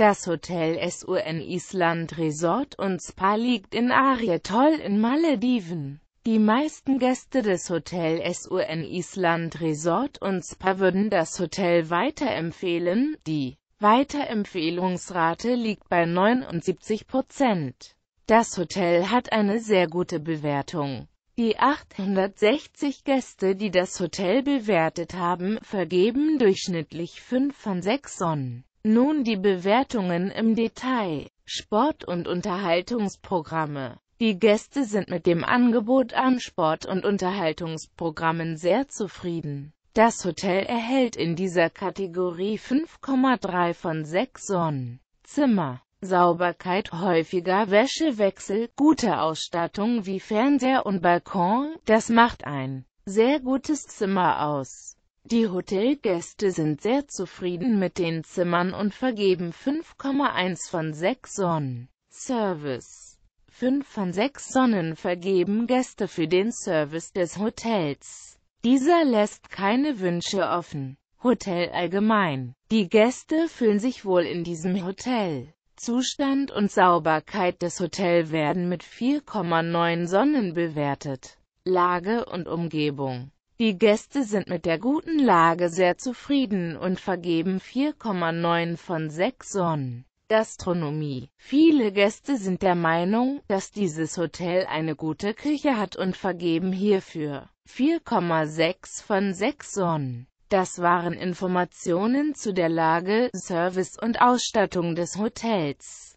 Das Hotel Sun Island Resort und Spa liegt in Arietol in Malediven. Die meisten Gäste des Hotel Sun Island Resort und Spa würden das Hotel weiterempfehlen, die Weiterempfehlungsrate liegt bei 79 Prozent. Das Hotel hat eine sehr gute Bewertung. Die 860 Gäste, die das Hotel bewertet haben, vergeben durchschnittlich 5 von 6 Sonnen. Nun die Bewertungen im Detail. Sport- und Unterhaltungsprogramme Die Gäste sind mit dem Angebot an Sport- und Unterhaltungsprogrammen sehr zufrieden. Das Hotel erhält in dieser Kategorie 5,3 von 6 Sonnen. Zimmer, Sauberkeit, häufiger Wäschewechsel, gute Ausstattung wie Fernseher und Balkon, das macht ein sehr gutes Zimmer aus. Die Hotelgäste sind sehr zufrieden mit den Zimmern und vergeben 5,1 von 6 Sonnen. Service 5 von 6 Sonnen vergeben Gäste für den Service des Hotels. Dieser lässt keine Wünsche offen. Hotel allgemein. Die Gäste fühlen sich wohl in diesem Hotel. Zustand und Sauberkeit des Hotels werden mit 4,9 Sonnen bewertet. Lage und Umgebung die Gäste sind mit der guten Lage sehr zufrieden und vergeben 4,9 von 6 Sonnen. Gastronomie. Viele Gäste sind der Meinung, dass dieses Hotel eine gute Küche hat und vergeben hierfür 4,6 von 6 Sonnen. Das waren Informationen zu der Lage, Service und Ausstattung des Hotels.